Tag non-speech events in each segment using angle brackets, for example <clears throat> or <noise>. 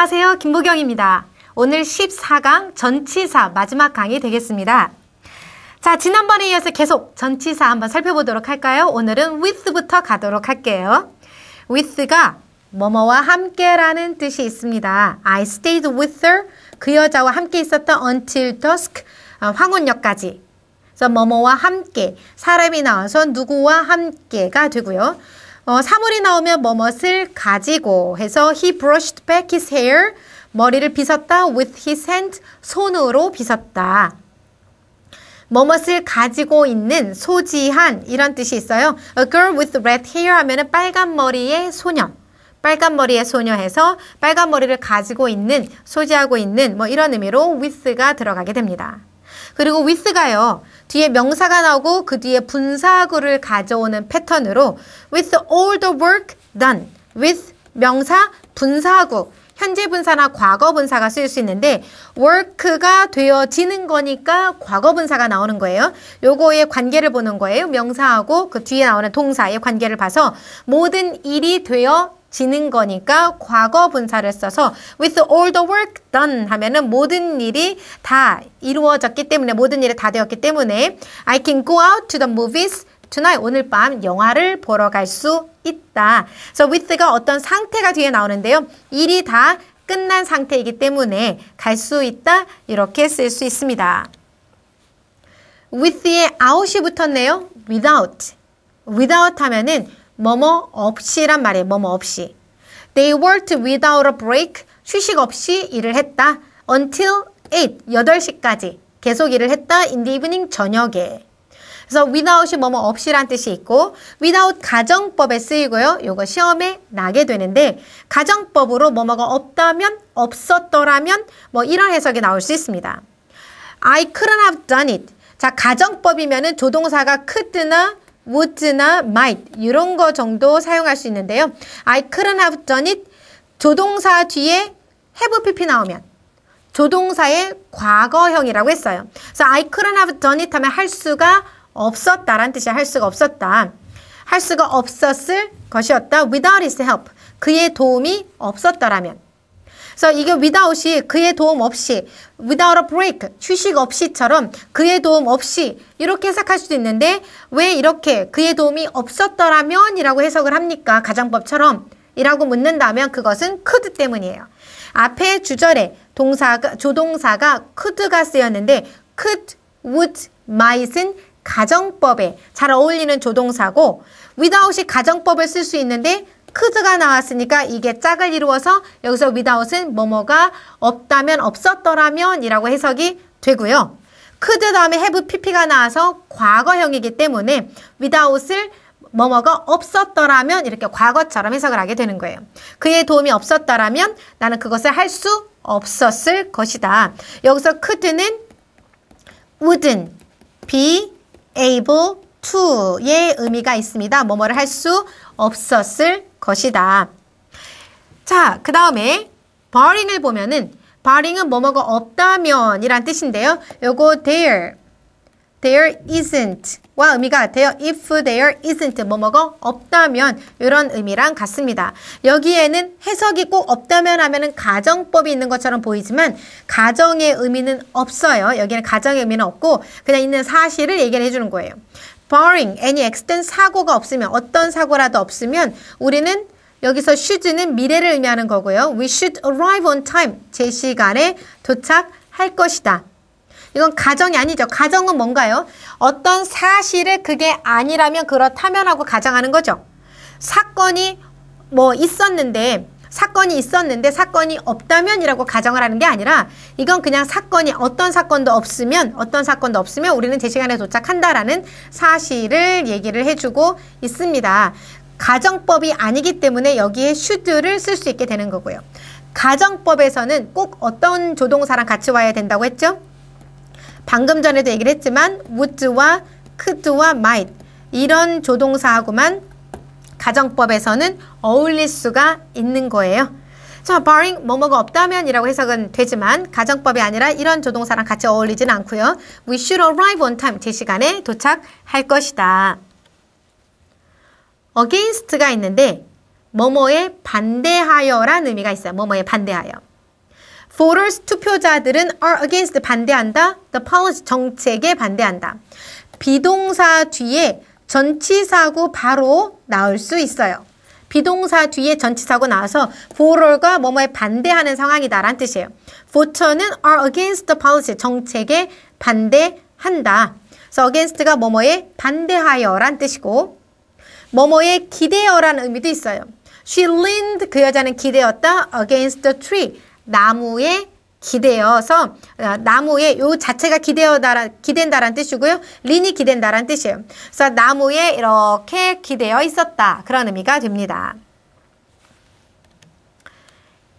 안녕하세요. 김보경입니다. 오늘 14강 전치사 마지막 강의 되겠습니다. 자, 지난번에 이어서 계속 전치사 한번 살펴보도록 할까요? 오늘은 with부터 가도록 할게요. with가 뭐뭐와 함께라는 뜻이 있습니다. I stayed with her. 그 여자와 함께 있었던 until dusk. 어, 황혼역까지. 그래서 뭐뭐와 함께. 사람이 나와서 누구와 함께가 되고요. 어, 사물이 나오면 뭐뭇을 가지고 해서 he brushed back his hair 머리를 빗었다 with his hand 손으로 빗었다. 뭐뭇을 가지고 있는 소지한 이런 뜻이 있어요. A girl with red hair 하면은 빨간 머리의 소녀 빨간 머리의 소녀에서 빨간 머리를 가지고 있는, 소지하고 있는 뭐 이런 의미로 with가 들어가게 됩니다. 그리고 with가요. 뒤에 명사가 나오고 그 뒤에 분사구를 가져오는 패턴으로 with all the work done, with 명사, 분사구, 현재 분사나 과거 분사가 쓰일 수 있는데 work가 되어지는 거니까 과거 분사가 나오는 거예요. 요거의 관계를 보는 거예요. 명사하고 그 뒤에 나오는 동사의 관계를 봐서 모든 일이 되어 지는 거니까 과거 분사를 써서 with all the work done 하면은 모든 일이 다 이루어졌기 때문에 모든 일이 다 되었기 때문에 I can go out to the movies tonight 오늘 밤 영화를 보러 갈 수 있다. So with가 어떤 상태가 뒤에 나오는데요. 일이 다 끝난 상태이기 때문에 갈 수 있다 이렇게 쓸 수 있습니다. with의 out이 붙었네요. without. without 하면은 뭐뭐 없이란 말이에요. 뭐뭐 없이. They worked without a break. 휴식 없이 일을 했다. Until 8, 8시까지 계속 일을 했다. In the evening, 저녁에. 그래서 without이 뭐뭐 없이란 뜻이 있고 without 가정법에 쓰이고요. 이거 시험에 나게 되는데 가정법으로 뭐뭐가 없다면 없었더라면 뭐 이런 해석이 나올 수 있습니다. I couldn't have done it. 자, 가정법이면은 조동사가 could나 would나 might 이런 거 정도 사용할 수 있는데요. I couldn't have done it 조동사 뒤에 have pp 나오면 조동사의 과거형이라고 했어요. 그래서 I couldn't have done it 하면 할 수가 없었다는 뜻이야. 할 수가 없었다. 할 수가 없었을 것이었다. without his help. 그의 도움이 없었더라면. 그래서 이게 without이 그의 도움 없이 without a break 휴식 없이처럼 그의 도움 없이 이렇게 해석할 수도 있는데 왜 이렇게 그의 도움이 없었더라면 이라고 해석을 합니까? 가정법처럼 이라고 묻는다면 그것은 could 때문이에요. 앞에 주절에 동사가, 조동사가 could가 쓰였는데 could, would, might은 가정법에 잘 어울리는 조동사고 without이 가정법을 쓸 수 있는데 크즈가 나왔으니까 이게 짝을 이루어서 여기서 without은 뭐뭐가 없다면 없었더라면 이라고 해석이 되고요. 크드 다음에 have pp가 나와서 과거형이기 때문에 without을 뭐뭐가 없었더라면 이렇게 과거처럼 해석을 하게 되는 거예요. 그의 도움이 없었더라면 나는 그것을 할 수 없었을 것이다. 여기서 could는 wouldn't be able to의 의미가 있습니다. 뭐뭐를 할 수 없었을 것이다. 자, 그 다음에 barring을 보면은 barring은 뭐뭐가 없다면 이란 뜻인데요. 요거 there, there isn't 와 의미가 같아요. if there isn't 뭐뭐가 없다면 이런 의미랑 같습니다. 여기에는 해석이 꼭 없다면 하면은 가정법이 있는 것처럼 보이지만 가정의 의미는 없어요. 여기는 가정의 의미는 없고 그냥 있는 사실을 얘기를 해주는 거예요. barring any accident 사고가 없으면 어떤 사고라도 없으면 우리는 여기서 should는 미래를 의미하는 거고요. We should arrive on time. 제 시간에 도착할 것이다. 이건 가정이 아니죠. 가정은 뭔가요? 어떤 사실을 그게 아니라면 그렇다면 하고 가정하는 거죠. 사건이 뭐 있었는데 사건이 있었는데 사건이 없다면이라고 가정을 하는 게 아니라 이건 그냥 사건이 어떤 사건도 없으면 어떤 사건도 없으면 우리는 제 시간에 도착한다라는 사실을 얘기를 해주고 있습니다. 가정법이 아니기 때문에 여기에 should를 쓸 수 있게 되는 거고요. 가정법에서는 꼭 어떤 조동사랑 같이 와야 된다고 했죠? 방금 전에도 얘기를 했지만 would와 could와 might 이런 조동사하고만 가정법에서는 어울릴 수가 있는 거예요. 자, barring 뭐뭐가 없다면이라고 해석은 되지만 가정법이 아니라 이런 조동사랑 같이 어울리진 않고요. We should arrive on time 제 시간에 도착할 것이다. against가 있는데 뭐뭐에 반대하여라는 의미가 있어요. 뭐뭐에 반대하여. voters 투표자들은 are against 반대한다. the policy 정책에 반대한다. 비동사 뒤에 전치사구 바로 나올 수 있어요. 비동사 뒤에 전치사고 나와서 f o r a 뭐뭐에 반대하는 상황이다라는 뜻이에요. for처는 are against the policy, 정책에 반대한다. 그래서 against가 뭐뭐에 반대하여란 뜻이고 뭐뭐에 기대어라는 의미도 있어요. She leaned, 그 여자는 기대었다, against the tree, 나무에 기대어서 아, 나무에요 자체가 기대어다라 기댄다란 뜻이고요. 린이 기댄다란 뜻이에요. 그래서 나무에 이렇게 기대어 있었다. 그런 의미가 됩니다.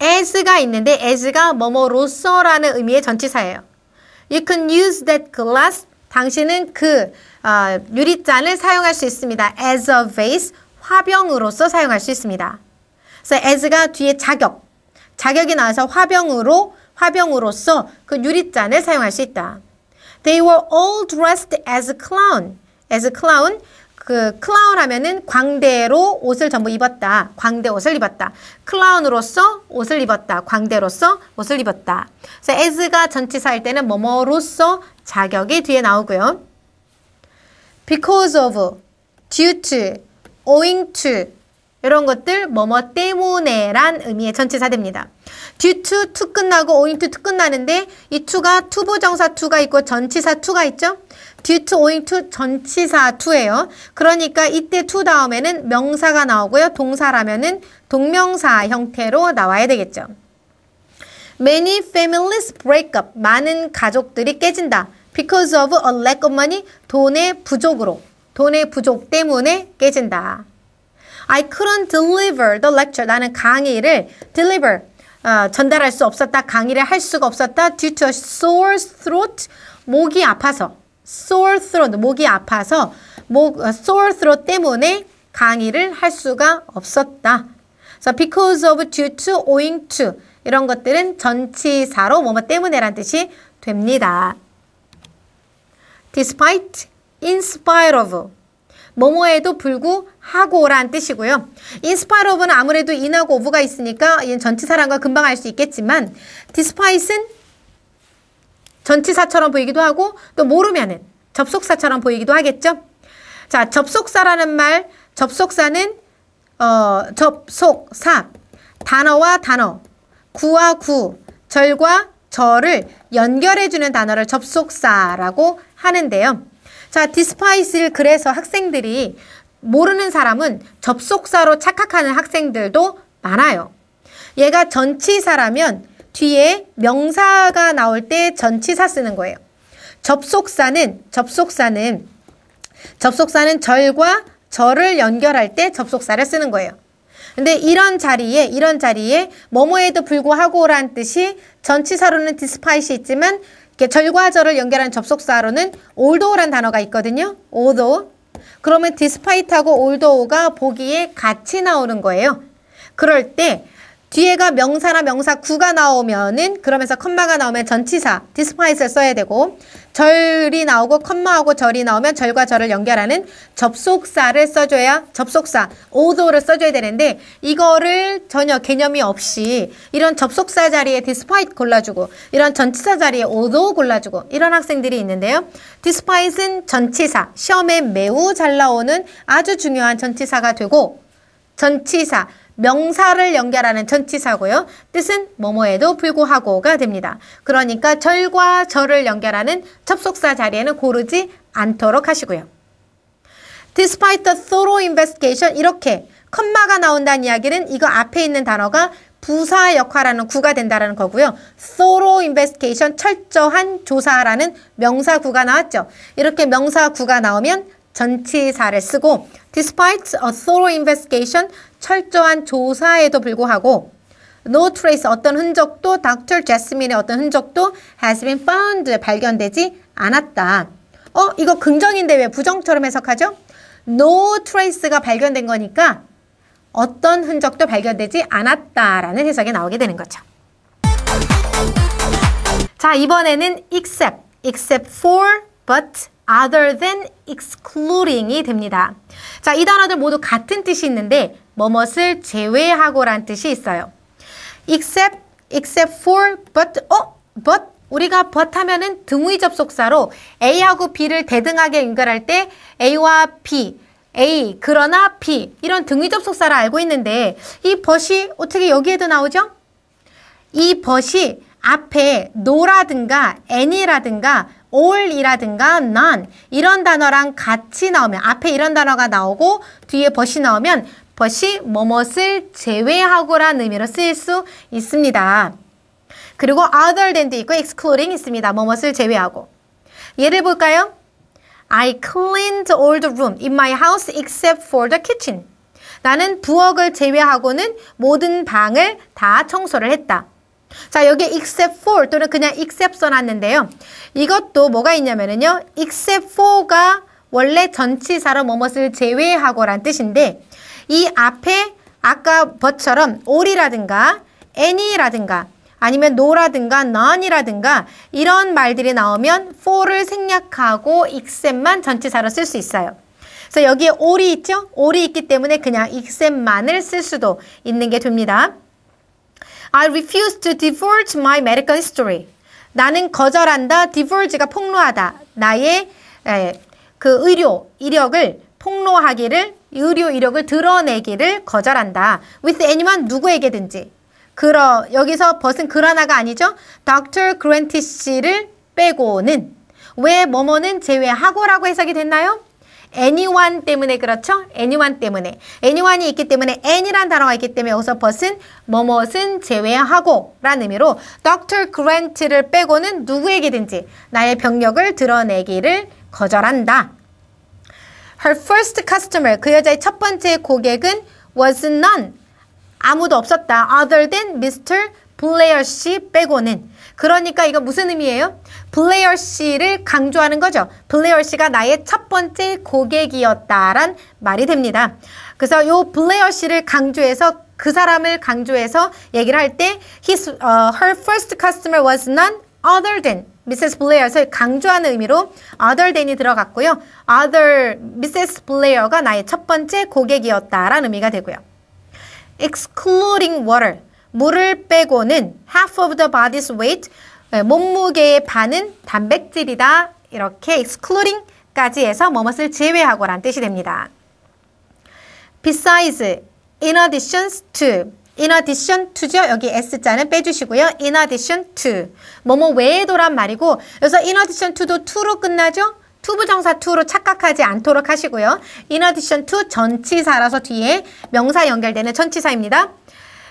as가 있는데 as가 뭐뭐로서라는 의미의 전치사예요. You can use that glass. 당신은 그 어, 유리잔을 사용할 수 있습니다. as a vase 화병으로서 사용할 수 있습니다. 그래서 as가 뒤에 자격 자격이 나와서 화병으로 화병으로서 그 유리잔을 사용할 수 있다. They were all dressed as a clown. as a clown. 그 클라운 하면은 광대로 옷을 전부 입었다. 광대 옷을 입었다. 클라운으로서 옷을 입었다. 광대로서 옷을 입었다. 그래서 as가 전치사일 때는 뭐뭐로서 자격이 뒤에 나오고요. because of, due to, owing to 이런 것들 뭐뭐 때문에란 의미의 전치사 됩니다. due to, to 끝나고 owing to, to 끝나는데 이 to가 투보정사 to가 있고 전치사 to가 있죠? due to, owing to 전치사 to예요. 그러니까 이때 to 다음에는 명사가 나오고요. 동사라면은 동명사 형태로 나와야 되겠죠. Many families break up. 많은 가족들이 깨진다. Because of a lack of money. 돈의 부족으로. 돈의 부족 때문에 깨진다. I couldn't deliver the lecture. 나는 강의를 deliver, 아, 전달할 수 없었다. 강의를 할 수가 없었다. due to a sore throat. 목이 아파서. sore throat. 목이 아파서 목 sore throat 때문에 강의를 할 수가 없었다. So because of, due to, owing to 이런 것들은 전치사로 뭐뭐 때문에란 뜻이 됩니다. despite, in spite of 뭐뭐에도 불구하고란 뜻이고요. 인스파이트 오브는 아무래도 인하고 오브가 있으니까 전치사랑과 금방 알 수 있겠지만 디스파이스는 전치사처럼 보이기도 하고 또 모르면은 접속사처럼 보이기도 하겠죠. 자, 접속사라는 말, 접속사는 어, 접속사 단어와 단어, 구와 구, 절과 절을 연결해주는 단어를 접속사라고 하는데요. 자, 디스파이스를 그래서 학생들이 모르는 사람은 접속사로 착각하는 학생들도 많아요. 얘가 전치사라면 뒤에 명사가 나올 때 전치사 쓰는 거예요. 접속사는 접속사는 접속사는 절과 절을 연결할 때 접속사를 쓰는 거예요. 근데 이런 자리에 이런 자리에 뭐뭐에도 불구하고란 뜻이 전치사로는 디스파이시 있지만 이렇게 절과 절을 연결하는 접속사로는 although란 단어가 있거든요. although. 그러면 despite하고 although가 보기에 같이 나오는 거예요. 그럴 때 뒤에가 명사나 명사 구가 나오면은 그러면서 컴마가 나오면 전치사 despite를 써야 되고 절이 나오고 컴마하고 절이 나오면 절과 절을 연결하는 접속사를 써줘야 접속사 오 l 를 써줘야 되는데 이거를 전혀 개념이 없이 이런 접속사 자리에 디스파이 i 골라주고 이런 전치사 자리에 오 l 골라주고 이런 학생들이 있는데요. 디스파이 i t 전치사 시험에 매우 잘 나오는 아주 중요한 전치사가 되고 전치사 명사를 연결하는 전치사고요. 뜻은 뭐뭐에도 불구하고가 됩니다. 그러니까 절과 절을 연결하는 접속사 자리에는 고르지 않도록 하시고요. Despite the thorough investigation 이렇게 컴마가 나온다는 이야기는 이거 앞에 있는 단어가 부사 역할하는 구가 된다는 거고요. thorough investigation 철저한 조사라는 명사구가 나왔죠. 이렇게 명사구가 나오면 전치사를 쓰고 despite a thorough investigation 철저한 조사에도 불구하고 no trace 어떤 흔적도 닥 r 제스민의 어떤 흔적도 has been found 발견되지 않았다. 어, 이거 긍정인데 왜 부정처럼 해석하죠? no trace가 발견된 거니까 어떤 흔적도 발견되지 않았다라는 해석이 나오게 되는 거죠. 자, 이번에는 except, except for, but, other than excluding이 됩니다. 자, 이 단어들 모두 같은 뜻이 있는데 뭐뭇을 제외하고란 뜻이 있어요. except, except for, but, 어, but 우리가 but 하면은 등위 접속사로 A하고 B를 대등하게 연결할 때 A와 B, A, 그러나 B 이런 등위 접속사를 알고 있는데 이 but이 어떻게 여기에도 나오죠? 이 but이 앞에 no라든가 any라든가 all이라든가 none 이런 단어랑 같이 나오면 앞에 이런 단어가 나오고 뒤에 벗이 나오면 벗이 뭐뭇을 제외하고라는 의미로 쓰일 수 있습니다. 그리고 other than도 있고 excluding 있습니다. 뭐뭇을 제외하고. 예를 볼까요? I cleaned all the room in my house except for the kitchen. 나는 부엌을 제외하고는 모든 방을 다 청소를 했다. 자, 여기 except for 또는 그냥 except 써놨는데요. 이것도 뭐가 있냐면은요. except for가 원래 전치사로 뭐뭐을 제외하고란 뜻인데 이 앞에 아까 버처럼 all이라든가 any라든가 아니면 no라든가 none이라든가 이런 말들이 나오면 for를 생략하고 except만 전치사로 쓸 수 있어요. 그래서 여기에 all이 있죠? all이 있기 때문에 그냥 except만을 쓸 수도 있는 게 됩니다. I refuse to divulge my medical history. 나는 거절한다. divulge가 폭로하다. 나의 에, 예, 그 의료 이력을 폭로하기를 의료 이력을 드러내기를 거절한다. with anyone 누구에게든지. 그러 여기서 벗은 그러나가 아니죠. Dr. g r 그랜티 씨를 빼고는 왜 뭐뭐는 제외하고라고 해석이 됐나요? anyone 때문에 그렇죠? anyone 때문에. anyone이 있기 때문에 any란 단어가 있기 때문에 여기서 벗은 뭐뭇은 제외하고 라는 의미로 Dr. Grant를 빼고는 누구에게든지 나의 병력을 드러내기를 거절한다. Her first customer, 그 여자의 첫 번째 고객은 was none, 아무도 없었다. other than Mr. Blair 씨 빼고는. 그러니까 이거 무슨 의미예요? 블레어 이 씨를 강조하는 거죠. 블레어 이 씨가 나의 첫 번째 고객이었다란 말이 됩니다. 그래서 요 블레어 이 씨를 강조해서 그 사람을 강조해서 얘기를 할때 his uh, her first customer was none other than 미세스 블레어에서 강조하는 의미로 other than이 들어갔고요. other 미세스 블레어가 나의 첫 번째 고객이었다라는 의미가 되고요. excluding water 물을 빼고는 half of the body's weight 네, 몸무게의 반은 단백질이다. 이렇게 excluding까지 해서 뭐뭇을 제외하고란 뜻이 됩니다. Besides, in addition to in addition to죠. 여기 S자는 빼주시고요. in addition to 뭐뭐 외에도란 말이고 그래서 in addition to도 to로 끝나죠. 투부정사 to로 착각하지 않도록 하시고요. in addition to 전치사라서 뒤에 명사 연결되는 전치사입니다.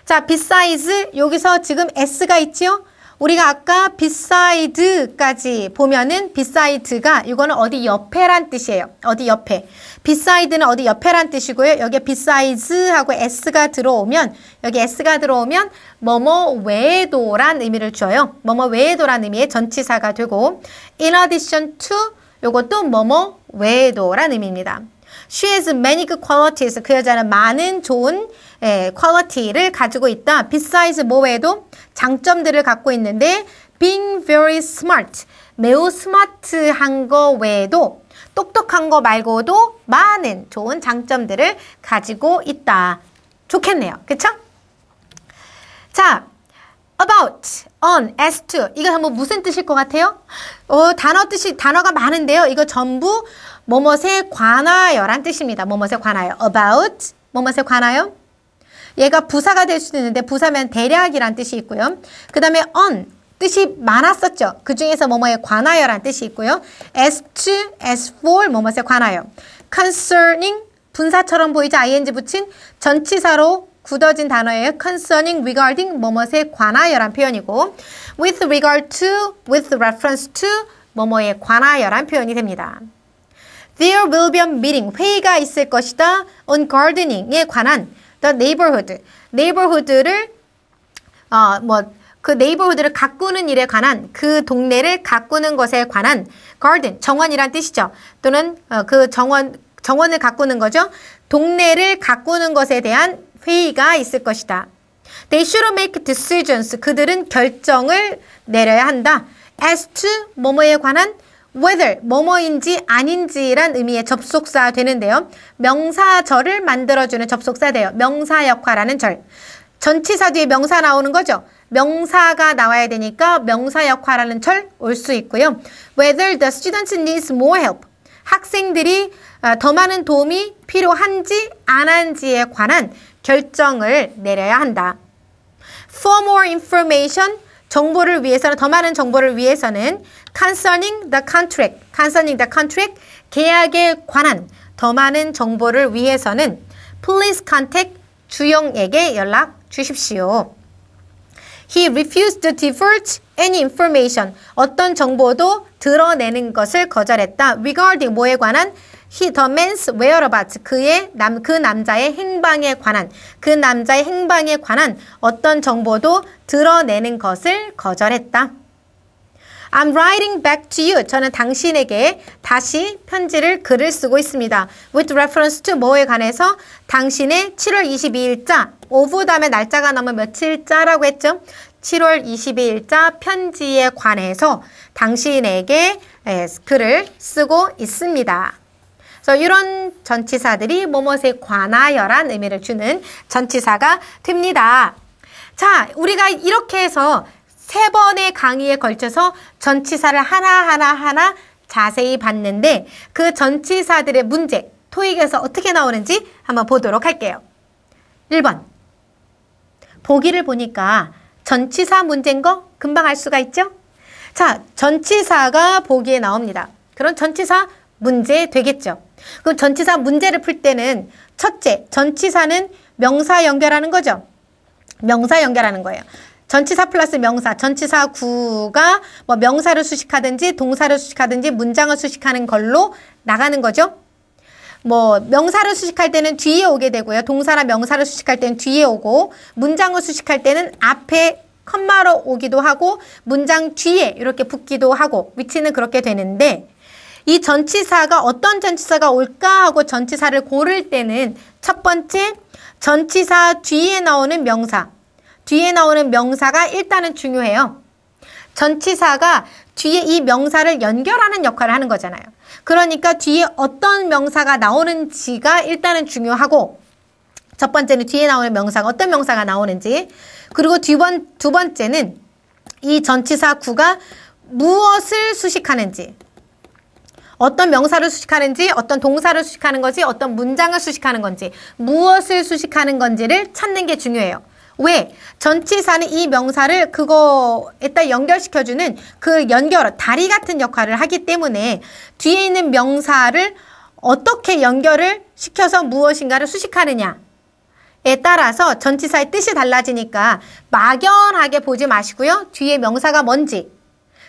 자, besides 여기서 지금 S가 있지요. 우리가 아까 비사이드까지 보면은 비사이드가 이거는 어디 옆에란 뜻이에요. 어디 옆에. 비사이드는 어디 옆에란 뜻이고요. 여기에 비사이즈하고 s가 들어오면 여기 s가 들어오면 뭐뭐 외도란 의미를 줘요. 뭐뭐 외도란 의미의 전치사가 되고 in addition to 요것도 뭐뭐 외도란 의미입니다. She has many good qualities. 그 여자는 많은 좋은 예, 퀄리티를 가지고 있다. b 사이즈 d 뭐 외에도 장점들을 갖고 있는데 being very smart, 매우 스마트한 거 외에도 똑똑한 거 말고도 많은 좋은 장점들을 가지고 있다. 좋겠네요. 그쵸? 자, about, on, as to. 이거 한번 무슨 뜻일 것 같아요? 어, 단어 뜻이, 단어가 많은데요. 이거 전부 뭐뭇에 관하여란 뜻입니다. 뭐뭇에 관하여. about, 뭐뭇에 관하여. 얘가 부사가 될 수도 있는데 부사면 대략이란 뜻이 있고요. 그 다음에 on 뜻이 많았었죠. 그 중에서 뭐뭐에 관하여란 뜻이 있고요. as to, as f 뭐뭐에 관하여. concerning 분사처럼 보이지 ing 붙인 전치사로 굳어진 단어예요. concerning, regarding, 뭐뭐에 관하여란 표현이고 with regard to, with reference to, 뭐뭐에 관하여란 표현이 됩니다. There will be a meeting, 회의가 있을 것이다. on gardening에 관한 The neighborhood. neighborhood를 어, 뭐 그 네이버후드를 가꾸는 일에 관한 그 동네를 가꾸는 것에 관한 garden 정원이란 뜻이죠. 또는 어, 그 정원 정원을 가꾸는 거죠. 동네를 가꾸는 것에 대한 회의가 있을 것이다. They should make decisions. 그들은 결정을 내려야 한다. As to 뭐뭐에 관한 whether 뭐뭐인지 아닌지란 의미의 접속사 되는데요. 명사절을 만들어주는 접속사 돼요. 명사 역할하는 절. 전치사 뒤에 명사 나오는 거죠. 명사가 나와야 되니까 명사 역할하는 절 올 수 있고요. Whether the students needs more help. 학생들이 어, 더 많은 도움이 필요한지 안 한지에 관한 결정을 내려야 한다. For more information, 정보를 위해서는 더 많은 정보를 위해서는 concerning the contract, concerning the contract, 계약에 관한 더 많은 정보를 위해서는 please contact 주영에게 연락 주십시오. He refused to divulge any information. 어떤 정보도 드러내는 것을 거절했다. regarding 뭐에 관한 he the man's whereabouts 그의 남 그 남자의 행방에 관한 그 남자의 행방에 관한 어떤 정보도 드러내는 것을 거절했다. I'm writing back to you. 저는 당신에게 다시 편지를 글을 쓰고 있습니다. With reference to 뭐에 관해서 당신의 7월 22일자 오후 다음에 날짜가 남은 며칠자라고 했죠. 7월 22일자 편지에 관해서 당신에게 글을 쓰고 있습니다. 그래서 이런 전치사들이 뭐뭐에 관하여란 의미를 주는 전치사가 됩니다. 자, 우리가 이렇게 해서 세 번의 강의에 걸쳐서 전치사를 하나하나 하나 자세히 봤는데 그 전치사들의 문제, 토익에서 어떻게 나오는지 한번 보도록 할게요. 1번. 보기를 보니까 전치사 문제인 거 금방 알 수가 있죠? 자, 전치사가 보기에 나옵니다. 그럼 전치사 문제 되겠죠. 그럼 전치사 문제를 풀 때는 첫째, 전치사는 명사 연결하는 거죠. 명사 연결하는 거예요. 전치사 플러스 명사, 전치사 구가 뭐 명사를 수식하든지 동사를 수식하든지 문장을 수식하는 걸로 나가는 거죠. 뭐 명사를 수식할 때는 뒤에 오게 되고요. 동사나 명사를 수식할 때는 뒤에 오고 문장을 수식할 때는 앞에 컴마로 오기도 하고 문장 뒤에 이렇게 붙기도 하고 위치는 그렇게 되는데 이 전치사가 어떤 전치사가 올까 하고 전치사를 고를 때는 첫 번째 전치사 뒤에 나오는 명사 뒤에 나오는 명사가 일단은 중요해요. 전치사가 뒤에 이 명사를 연결하는 역할을 하는 거잖아요. 그러니까 뒤에 어떤 명사가 나오는지가 일단은 중요하고 첫 번째는 뒤에 나오는 명사가 어떤 명사가 나오는지 그리고 두, 번, 두 번째는 이 전치사 구가 무엇을 수식하는지 어떤 명사를 수식하는지 어떤 동사를 수식하는 건지 어떤 문장을 수식하는 건지 무엇을 수식하는 건지를 찾는 게 중요해요. 왜? 전치사는 이 명사를 그거에 따라 연결시켜주는 그연결 다리 같은 역할을 하기 때문에 뒤에 있는 명사를 어떻게 연결을 시켜서 무엇인가를 수식하느냐. 에 따라서 전치사의 뜻이 달라지니까 막연하게 보지 마시고요. 뒤에 명사가 뭔지,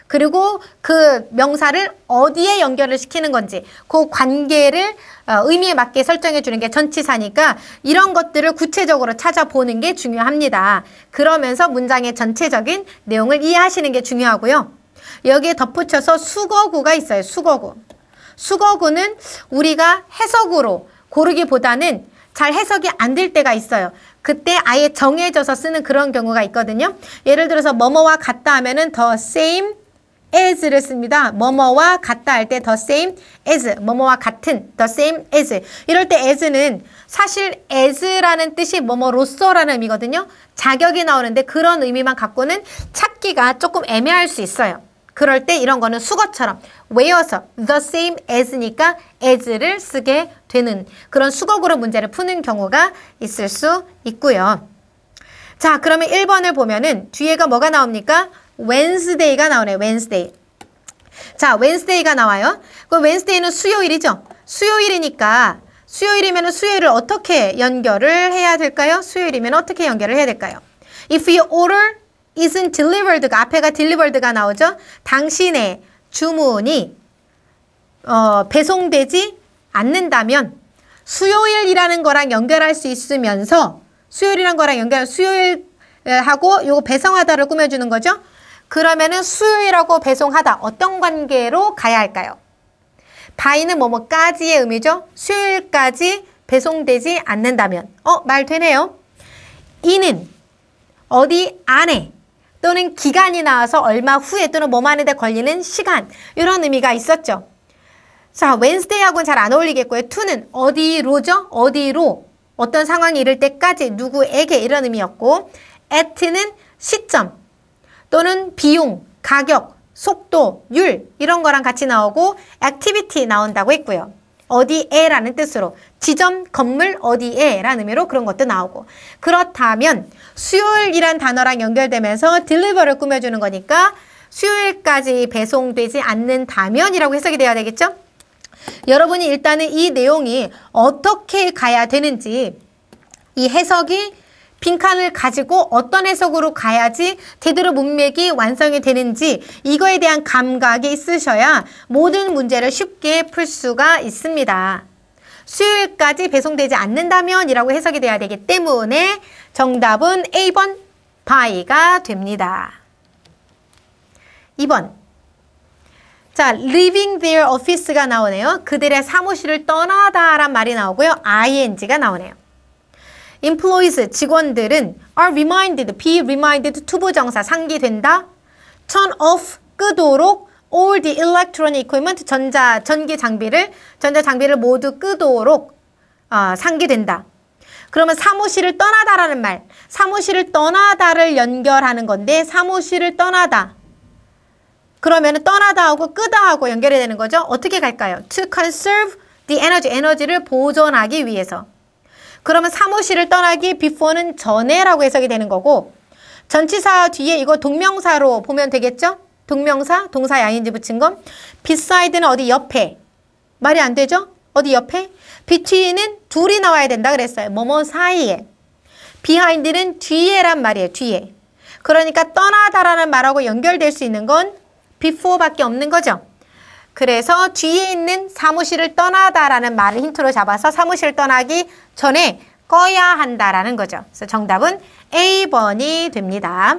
그리고 그 명사를 어디에 연결을 시키는 건지, 그 관계를 어, 의미에 맞게 설정해 주는 게 전치사니까 이런 것들을 구체적으로 찾아보는 게 중요합니다. 그러면서 문장의 전체적인 내용을 이해하시는 게 중요하고요. 여기에 덧붙여서 수거구가 있어요. 수거구. 수거구는 우리가 해석으로 고르기보다는 잘 해석이 안 될 때가 있어요. 그때 아예 정해져서 쓰는 그런 경우가 있거든요. 예를 들어서 뭐뭐와 같다 하면은 더 h e same as를 씁니다. 뭐뭐와 같다 할 때 the same as, 뭐뭐와 같은 the same as. 이럴 때 as는 사실 as라는 뜻이 뭐뭐로서라는 의미거든요. 자격이 나오는데 그런 의미만 갖고는 찾기가 조금 애매할 수 있어요. 그럴 때 이런 거는 수거처럼 외워서 the same as니까 as를 쓰게 되는 그런 수거구로 문제를 푸는 경우가 있을 수 있고요. 자, 그러면 1번을 보면은 뒤에가 뭐가 나옵니까? 웬스데이가 나오네요. 웬스데이. 자, 웬스데이가 나와요. 그럼 웬스데이는 수요일이죠. 수요일이니까 수요일이면 수요일을 어떻게 연결을 해야 될까요? 수요일이면 어떻게 연결을 해야 될까요? If your order isn't delivered가 앞에가 delivered가 나오죠. 당신의 주문이 어, 배송되지 않는다면 수요일이라는 거랑 연결할 수 있으면서 수요일이란 거랑 연결 수요일 하고 요거 배송하다를 꾸며주는 거죠. 그러면은 수요일하고 배송하다 어떤 관계로 가야 할까요? 바이는 뭐뭐까지의 의미죠. 수요일까지 배송되지 않는다면 어, 말 되네요. 이는 어디 안에 또는 기간이 나와서 얼마 후에 또는 뭐만 하는데 걸리는 시간 이런 의미가 있었죠. 자, 웬스데이하고는 잘 안 어울리겠고요. 투는 어디로죠? 어디로 어떤 상황이 이를 때까지 누구에게 이런 의미였고 에트는 시점 또는 비용, 가격, 속도, 율 이런 거랑 같이 나오고 액티비티 나온다고 했고요. 어디에라는 뜻으로 지점, 건물, 어디에라는 의미로 그런 것도 나오고 그렇다면 수요일이란 단어랑 연결되면서 딜리버를 꾸며주는 거니까 수요일까지 배송되지 않는다면이라고 해석이 되어야 되겠죠? 여러분이 일단은 이 내용이 어떻게 가야 되는지 이 해석이 빈칸을 가지고 어떤 해석으로 가야지 제대로 문맥이 완성이 되는지 이거에 대한 감각이 있으셔야 모든 문제를 쉽게 풀 수가 있습니다. 수요일까지 배송되지 않는다면 이라고 해석이 돼야 되기 때문에 정답은 A번 바이가 됩니다. 2번 자, leaving their office가 나오네요. 그들의 사무실을 떠나다 란 말이 나오고요. ing가 나오네요. employees, 직원들은 are reminded, be reminded, 투부정사, 상기된다. turn off, 끄도록 all the electronic equipment, 전자, 전기 장비를, 전자 장비를 모두 끄도록 어, 상기된다. 그러면 사무실을 떠나다라는 말, 사무실을 떠나다를 연결하는 건데 사무실을 떠나다. 그러면 떠나다하고 끄다하고 연결이 되는 거죠. 어떻게 갈까요? To conserve the energy, 에너지를 보존하기 위해서. 그러면 사무실을 떠나기 before는 전에라고 해석이 되는 거고 전치사 뒤에 이거 동명사로 보면 되겠죠? 동명사, 동사 양인지 붙인 건 beside는 어디 옆에 말이 안 되죠? 어디 옆에? between은 둘이 나와야 된다 그랬어요. 뭐뭐 사이에 behind는 뒤에란 말이에요. 뒤에 그러니까 떠나다라는 말하고 연결될 수 있는 건 before밖에 없는 거죠. 그래서 뒤에 있는 사무실을 떠나다라는 말을 힌트로 잡아서 사무실 떠나기 전에 꺼야 한다라는 거죠. 그래서 정답은 A번이 됩니다.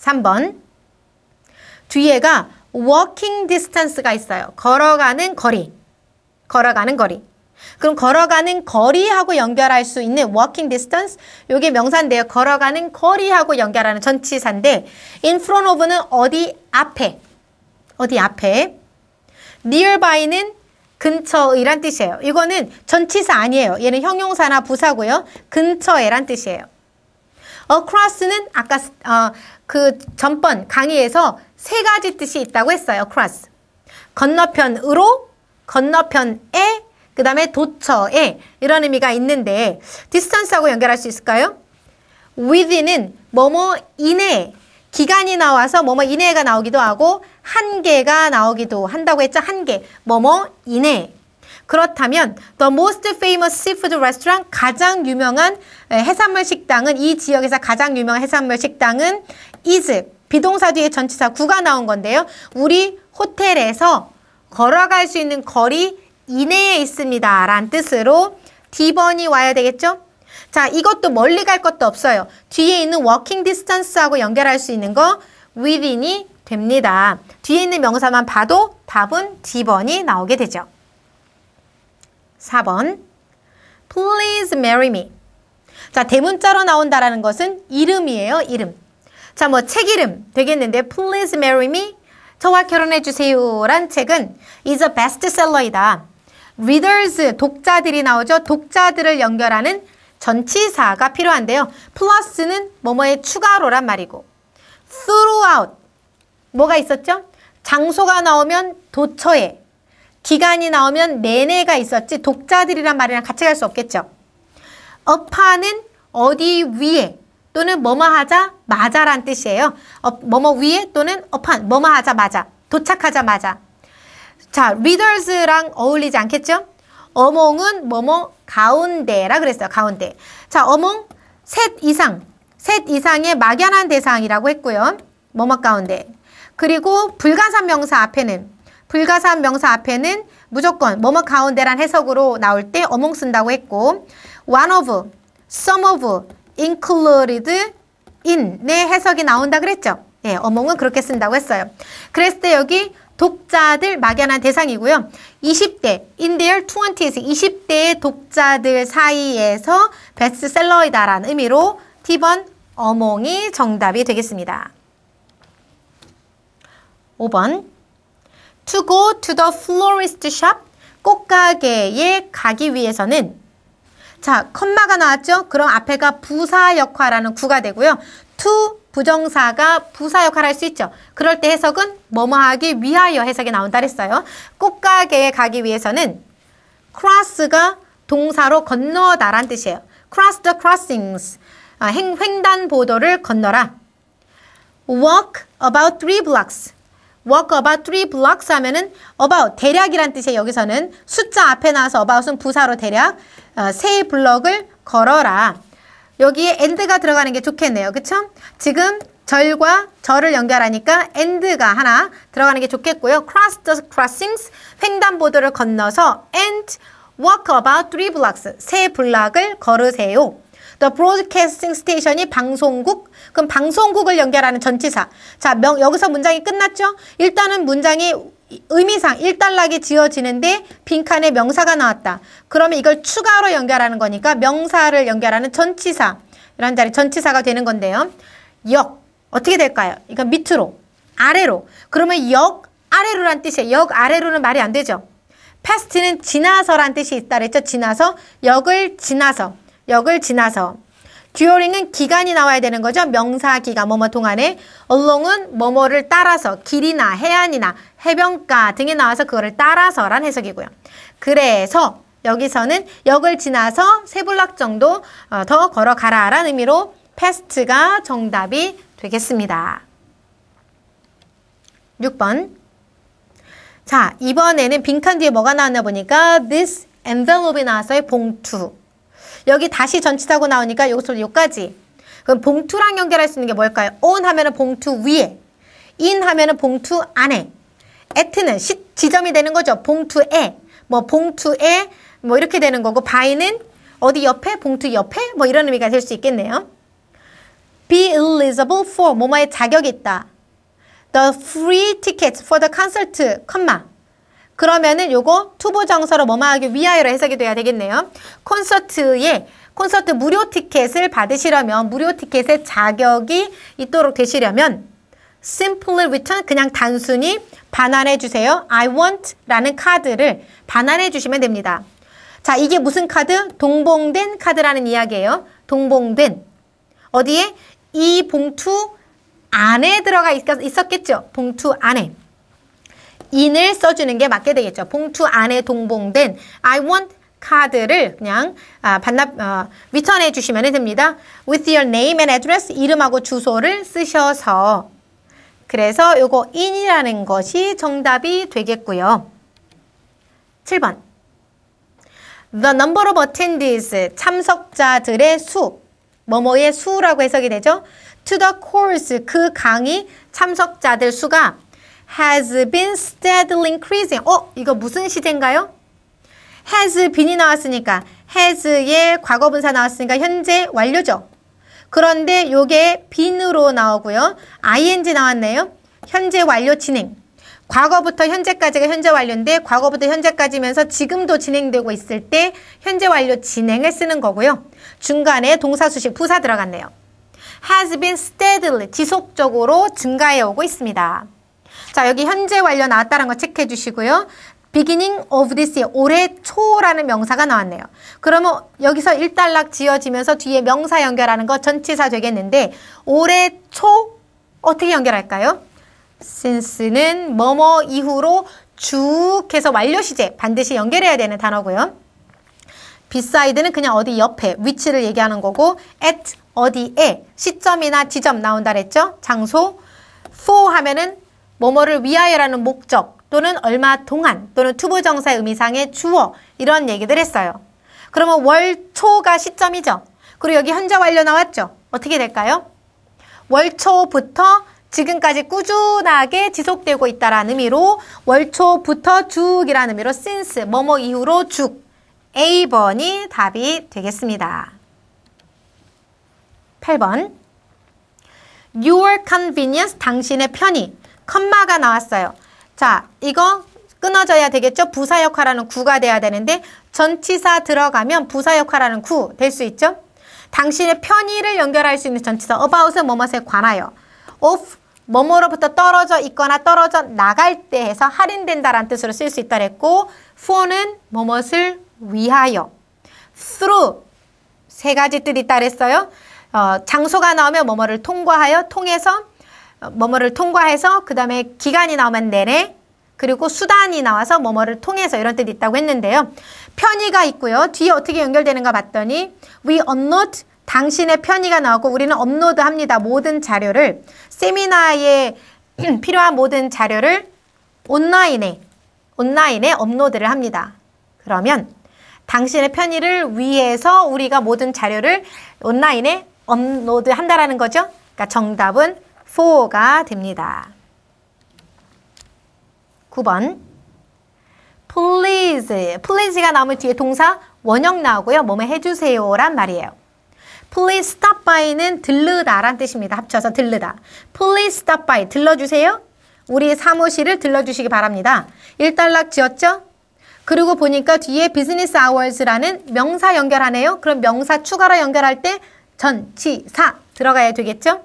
3번. 뒤에가 walking distance가 있어요. 걸어가는 거리. 걸어가는 거리. 그럼 걸어가는 거리하고 연결할 수 있는 walking distance 요게 명사인데요. 걸어가는 거리하고 연결하는 전치사인데 in front of는 어디 앞에 어디 앞에. nearby는 근처의란 뜻이에요. 이거는 전치사 아니에요. 얘는 형용사나 부사고요. 근처에란 뜻이에요. across는 아까 어, 그 전번 강의에서 세 가지 뜻이 있다고 했어요. across. 건너편으로, 건너편에, 그 다음에 도처에 이런 의미가 있는데 distance하고 연결할 수 있을까요? within은 뭐뭐 이내 기간이 나와서 뭐뭐 이내가 나오기도 하고 한계가 나오기도 한다고 했죠. 한계. 뭐뭐 이내. 그렇다면 the most famous seafood restaurant 가장 유명한 해산물 식당은 이 지역에서 가장 유명한 해산물 식당은 is 비동사 뒤에 전치사 구가 나온 건데요. 우리 호텔에서 걸어갈 수 있는 거리 이내에 있습니다. 라는 뜻으로 D번이 와야 되겠죠? 자, 이것도 멀리 갈 것도 없어요. 뒤에 있는 워킹 디스턴스하고 연결할 수 있는 거 within이 됩니다. 뒤에 있는 명사만 봐도 답은 D번이 나오게 되죠. 4번 Please marry me. 자, 대문자로 나온다라는 것은 이름이에요, 이름. 자, 뭐 책 이름 되겠는데 Please marry me. 저와 결혼해 주세요란 책은 is a bestseller이다. readers 독자들이 나오죠. 독자들을 연결하는 전치사가 필요한데요. 플러스는 뭐뭐에 추가로란 말이고 throughout 뭐가 있었죠? 장소가 나오면 도처에 기간이 나오면 내내가 있었지 독자들이란 말이랑 같이 갈 수 없겠죠. upon은 어디 위에 또는 뭐뭐 하자 마자란 뜻이에요. 어, 뭐뭐 위에 또는 upon 뭐뭐 하자 마자 도착하자마자 자, readers랑 어울리지 않겠죠? 어몽은 뭐뭐 가운데라 그랬어요. 가운데. 자, 어몽 셋 이상. 셋 이상의 막연한 대상이라고 했고요. 뭐뭐 가운데. 그리고 불가산 명사 앞에는 불가산 명사 앞에는 무조건 뭐뭐 가운데란 해석으로 나올 때 어몽 쓴다고 했고 one of, some of, included in의 해석이 나온다 그랬죠. 예, 어몽은 그렇게 쓴다고 했어요. 그랬을 때 여기 독자들 막연한 대상이고요. 20대, 인디얼 20에서 20대의 독자들 사이에서 베스트셀러이다라는 의미로 T번 어몽이 정답이 되겠습니다. 5번 To go to the florist shop 꽃가게에 가기 위해서는 자, 컴마가 나왔죠? 그럼 앞에가 부사 역할하는 구가 되고요. to 부정사가 부사 역할을 할 수 있죠. 그럴 때 해석은 뭐뭐하기 위하여 해석이 나온다 그랬어요. 꽃가게에 가기 위해서는 cross가 동사로 건너다란 뜻이에요. cross the crossings. 아, 횡, 횡단보도를 건너라. walk about three blocks. walk about three blocks 하면은 about 대략이란 뜻이에요. 여기서는 숫자 앞에 나와서 about은 부사로 대략 어, 세 블럭을 걸어라. 여기에 end가 들어가는 게 좋겠네요. 그쵸? 지금 절과 절을 연결하니까 end가 하나 들어가는 게 좋겠고요. cross the crossings, 횡단보도를 건너서 and walk about three blocks, 세 블락을 걸으세요. The broadcasting station이 방송국, 그럼 방송국을 연결하는 전치사. 자, 명, 여기서 문장이 끝났죠? 일단은 문장이 의미상 1단락이 지어지는데 빈칸에 명사가 나왔다. 그러면 이걸 추가로 연결하는 거니까 명사를 연결하는 전치사 이런 자리 전치사가 되는 건데요. 역 어떻게 될까요? 이건 밑으로 아래로 그러면 역 아래로란 뜻이에요. 역 아래로는 말이 안 되죠. 패스트는 지나서란 뜻이 있다 그랬죠. 지나서 역을 지나서 역을 지나서 듀어링은 기간이 나와야 되는 거죠. 명사, 기간, 뭐뭐 동안에. along은 뭐뭐를 따라서 길이나 해안이나 해변가 등에 나와서 그거를 따라서란 해석이고요. 그래서 여기서는 역을 지나서 세 블락 정도 어, 더 걸어가라 라는 의미로 패스트가 정답이 되겠습니다. 6번 자 이번에는 빈칸 뒤에 뭐가 나왔나 보니까 this envelope이 나왔어요. 봉투 여기 다시 전치사고 나오니까 여기서 여기까지. 그럼 봉투랑 연결할 수 있는 게 뭘까요? on 하면은 봉투 위에, in 하면은 봉투 안에, at는 시, 지점이 되는 거죠. 봉투에, 뭐 봉투에 뭐 이렇게 되는 거고 by는 어디 옆에, 봉투 옆에 뭐 이런 의미가 될 수 있겠네요. be eligible for 뭐뭐에 자격이 있다. the free tickets for the concert, 컴마 그러면은 요거 투보정서로 뭐뭐하기 위하여로 해석이 돼야 되겠네요. 콘서트에 콘서트 무료 티켓을 받으시려면 무료 티켓의 자격이 있도록 되시려면 simply return 그냥 단순히 반환해 주세요. I want 라는 카드를 반환해 주시면 됩니다. 자, 이게 무슨 카드? 동봉된 카드라는 이야기예요. 동봉된. 어디에? 이 봉투 안에 들어가 있었겠죠? 봉투 안에. in을 써주는 게 맞게 되겠죠. 봉투 안에 동봉된 I want 카드를 그냥 아, 반납 어, 위턴해 주시면 됩니다. With your name and address 이름하고 주소를 쓰셔서 그래서 요거 in이라는 것이 정답이 되겠고요. 7번 The number of attendees 참석자들의 수 뭐뭐의 수라고 해석이 되죠. To the course 그 강의 참석자들 수가 has been steadily increasing. 어, 이거 무슨 시제인가요? has been이 나왔으니까 has의 과거분사 나왔으니까 현재 완료죠. 그런데 요게 been으로 나오고요. ing 나왔네요. 현재 완료 진행. 과거부터 현재까지가 현재 완료인데 과거부터 현재까지면서 지금도 진행되고 있을 때 현재 완료 진행을 쓰는 거고요. 중간에 동사 수식 부사 들어갔네요. has been steadily 지속적으로 증가해 오고 있습니다. 자, 여기 현재 완료 나왔다는 거 체크해 주시고요. beginning of this year, 올해 초라는 명사가 나왔네요. 그러면 여기서 일단락 지어지면서 뒤에 명사 연결하는 거 전치사 되겠는데 올해 초 어떻게 연결할까요? since는 뭐뭐 이후로 쭉 해서 완료 시제 반드시 연결해야 되는 단어고요. beside는 그냥 어디 옆에 위치를 얘기하는 거고 at 어디에 시점이나 지점 나온다 그랬죠? 장소 for 하면은 뭐뭐를 위하여라는 목적 또는 얼마 동안 또는 투부정사 의미상의 주어 이런 얘기들 했어요. 그러면 월초가 시점이죠. 그리고 여기 현재 완료 나왔죠. 어떻게 될까요? 월초부터 지금까지 꾸준하게 지속되고 있다라는 의미로 월초부터 죽이라는 의미로 since 뭐뭐 이후로 죽 A번이 답이 되겠습니다. 8번 Your convenience 당신의 편의 컴마가 나왔어요. 자, 이거 끊어져야 되겠죠? 부사 역할하는 구가 돼야 되는데 전치사 들어가면 부사 역할하는 구 될 수 있죠? 당신의 편의를 연결할 수 있는 전치사 about은 뭐뭐에 관하여 of 뭐뭐로부터 떨어져 있거나 떨어져 나갈 때 해서 할인된다라는 뜻으로 쓸 수 있다랬고 그 for는 뭐뭐을 위하여 through 세 가지 뜻이 따랬어요. 어, 장소가 나오면 뭐뭐를 통과하여 통해서 어, 뭐뭐를 통과해서 그 다음에 기간이 나오면 내래 그리고 수단이 나와서 뭐뭐를 통해서 이런 뜻이 있다고 했는데요. 편의가 있고요. 뒤에 어떻게 연결되는가 봤더니 we unload 당신의 편의가 나오고 우리는 업로드 합니다. 모든 자료를 세미나에 <clears throat> 필요한 모든 자료를 온라인에 온라인에 업로드를 합니다. 그러면 당신의 편의를 위해서 우리가 모든 자료를 온라인에 업로드 한다라는 거죠. 그러니까 정답은 f 가 됩니다. 9번 please, please가 나오 뒤에 동사 원형 나오고요. 뭐뭐 해주세요란 말이에요. Please stop by는 들르다란 뜻입니다. 합쳐서 들르다. Please stop by, 들러주세요. 우리 사무실을 들러주시기 바랍니다. 일단락 지었죠? 그리고 보니까 뒤에 business hours라는 명사 연결하네요. 그럼 명사 추가로 연결할 때 전치사 들어가야 되겠죠?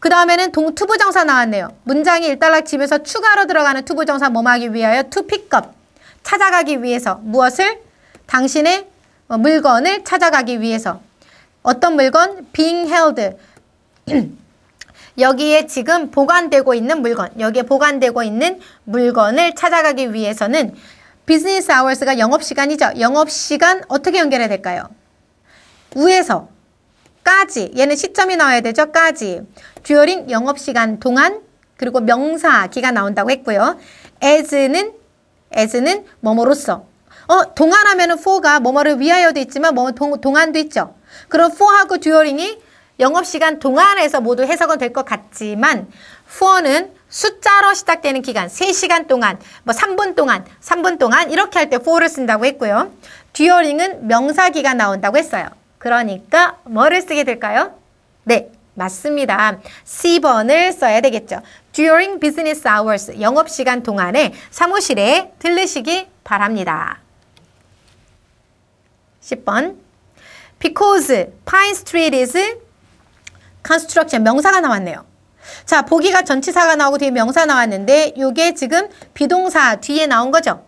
그 다음에는 동투부정사 나왔네요. 문장이 일단락 집에서 추가로 들어가는 투부정사 몸하기 위하여 투픽업 찾아가기 위해서 무엇을? 당신의 어, 물건을 찾아가기 위해서 어떤 물건? being held <clears throat> 여기에 지금 보관되고 있는 물건 여기에 보관되고 있는 물건을 찾아가기 위해서는 비즈니스 아워스가 영업시간이죠. 영업시간 어떻게 연결해야 될까요? 우에서 까지 얘는 시점이 나와야 되죠. 까지 듀어링 영업시간 동안 그리고 명사 기가 나온다고 했고요. as는 as는 뭐뭐로써 어 동안 하면은 for가 뭐뭐를 위하여도 있지만 뭐 동, 동안도 있죠. 그럼 for하고 듀어링이 영업시간 동안에서 모두 해석은 될 것 같지만 for는 숫자로 시작되는 기간, 3시간 동안, 뭐 3분 동안, 3분 동안 이렇게 할 때 for를 쓴다고 했고요. 듀어링은 명사기가 나온다고 했어요. 그러니까 뭐를 쓰게 될까요? 네, 맞습니다. C번을 써야 되겠죠. During business hours, 영업시간 동안에 사무실에 들르시기 바랍니다. 10번 Because Pine Street is construction, 명사가 나왔네요. 자, 보기가 전치사가 나오고 뒤에 명사 나왔는데 이게 지금 비동사 뒤에 나온 거죠.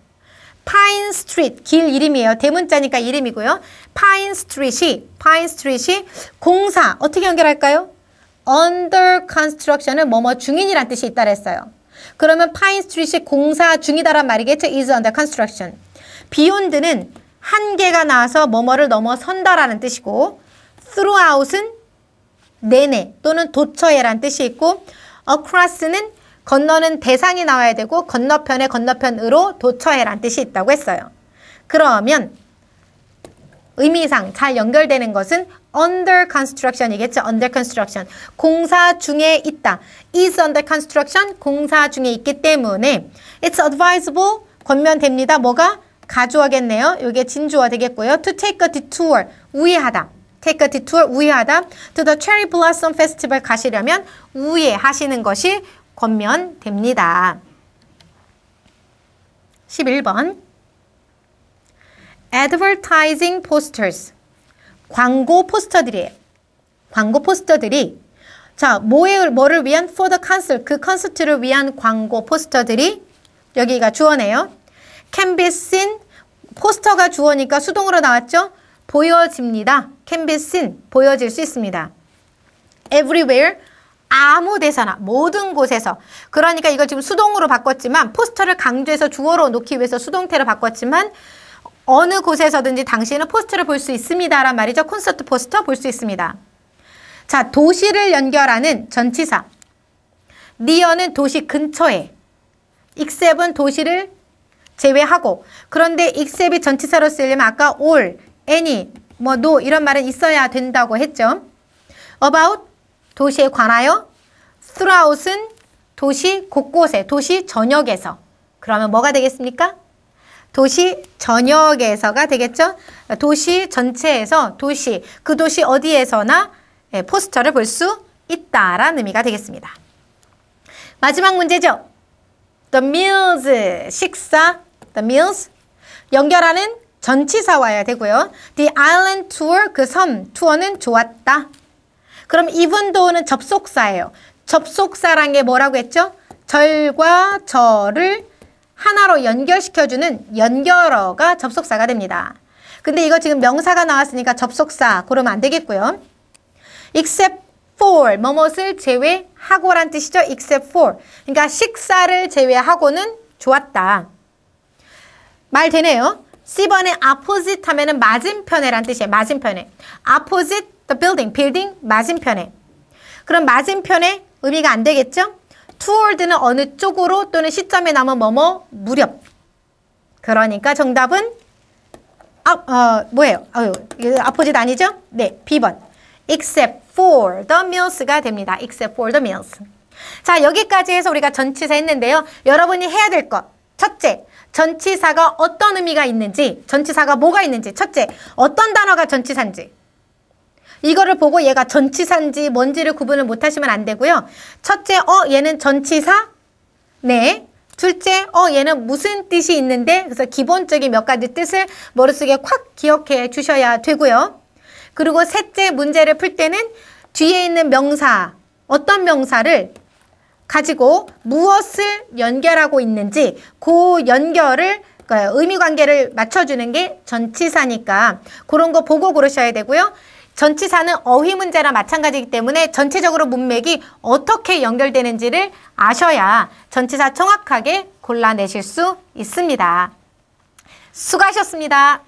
파인 스트리트 길 이름이에요. 대문자니까 이름이고요. 파인 스트리트이 파인 스트리트이 공사 어떻게 연결할까요? under construction은 뭐뭐 중인이란 뜻이 있다 그랬어요. 그러면 파인 스트리트이 공사 중이다란 말이겠죠? is under construction. beyond는 한계가 나와서 뭐뭐를 넘어선다라는 뜻이고 throughout은 내내 또는 도처에란 뜻이 있고 across는 건너는 대상이 나와야 되고 건너편에 건너편으로 도처해란 뜻이 있다고 했어요. 그러면 의미상 잘 연결되는 것은 under construction이겠죠. under construction. 공사 중에 있다. is under construction. 공사 중에 있기 때문에 it's advisable 권면됩니다. 뭐가? 가주어겠네요. 이게 진주어 되겠고요. to take a detour. 우회하다. take a detour. 우회하다. to the cherry blossom festival 가시려면 우회하시는 것이 권면됩니다. 11번 Advertising posters 광고 포스터들이에요. 광고 포스터들이 자, 뭐에, 뭐를 위한? For the concert. 그 콘서트를 위한 광고 포스터들이 여기가 주어네요. Can be seen. 포스터가 주어니까 수동으로 나왔죠? 보여집니다. Can be seen. 보여질 수 있습니다. Everywhere. 아무 데서나 모든 곳에서 그러니까 이걸 지금 수동으로 바꿨지만 포스터를 강조해서 주어로 놓기 위해서 수동태로 바꿨지만 어느 곳에서든지 당신은 포스터를 볼 수 있습니다란 말이죠. 콘서트 포스터 볼 수 있습니다. 자, 도시를 연결하는 전치사. 니어는 도시 근처에, 익셉은 도시를 제외하고 그런데 익셉이 전치사로 쓰려면 아까 all, any, 뭐 no 이런 말은 있어야 된다고 했죠. about 도시에 관하여 throughout은 도시 곳곳에, 도시 전역에서. 그러면 뭐가 되겠습니까? 도시 전역에서가 되겠죠? 도시 전체에서 도시, 그 도시 어디에서나 예, 포스터를 볼 수 있다라는 의미가 되겠습니다. 마지막 문제죠. The meals, 식사, the meals. 연결하는 전치사 와야 되고요. The island tour, 그 섬, 투어는 좋았다. 그럼 이분도는 접속사예요. 접속사란 게 뭐라고 했죠? 절과 저를 하나로 연결시켜주는 연결어가 접속사가 됩니다. 근데 이거 지금 명사가 나왔으니까 접속사 그러면 안 되겠고요. except for 뭐뭇을 제외하고란 뜻이죠. except for 그러니까 식사를 제외하고는 좋았다. 말 되네요. C번에 opposite 하면은 맞은편에란 뜻이에요. 맞은편에. opposite The building, building 맞은편에. 그럼 맞은편에 의미가 안 되겠죠? t o w a r d 는 어느 쪽으로 또는 시점에 남은 뭐뭐 무렵. 그러니까 정답은 아, 어, 뭐예요? 아유, 아포짓 아니죠? 네, B번. except for the meals가 됩니다. except for the meals. 자, 여기까지 해서 우리가 전치사 했는데요. 여러분이 해야 될 것. 첫째, 전치사가 어떤 의미가 있는지, 전치사가 뭐가 있는지, 첫째, 어떤 단어가 전치사인지, 이거를 보고 얘가 전치사인지 뭔지를 구분을 못하시면 안 되고요. 첫째, 어, 얘는 전치사? 네. 둘째, 어, 얘는 무슨 뜻이 있는데? 그래서 기본적인 몇 가지 뜻을 머릿속에 콱 기억해 주셔야 되고요. 그리고 셋째 문제를 풀 때는 뒤에 있는 명사, 어떤 명사를 가지고 무엇을 연결하고 있는지 그 연결을 그러니까 의미관계를 맞춰주는 게 전치사니까 그런 거 보고 그러셔야 되고요. 전치사는 어휘 문제나 마찬가지이기 때문에 전체적으로 문맥이 어떻게 연결되는지를 아셔야 전치사 정확하게 골라내실 수 있습니다. 수고하셨습니다.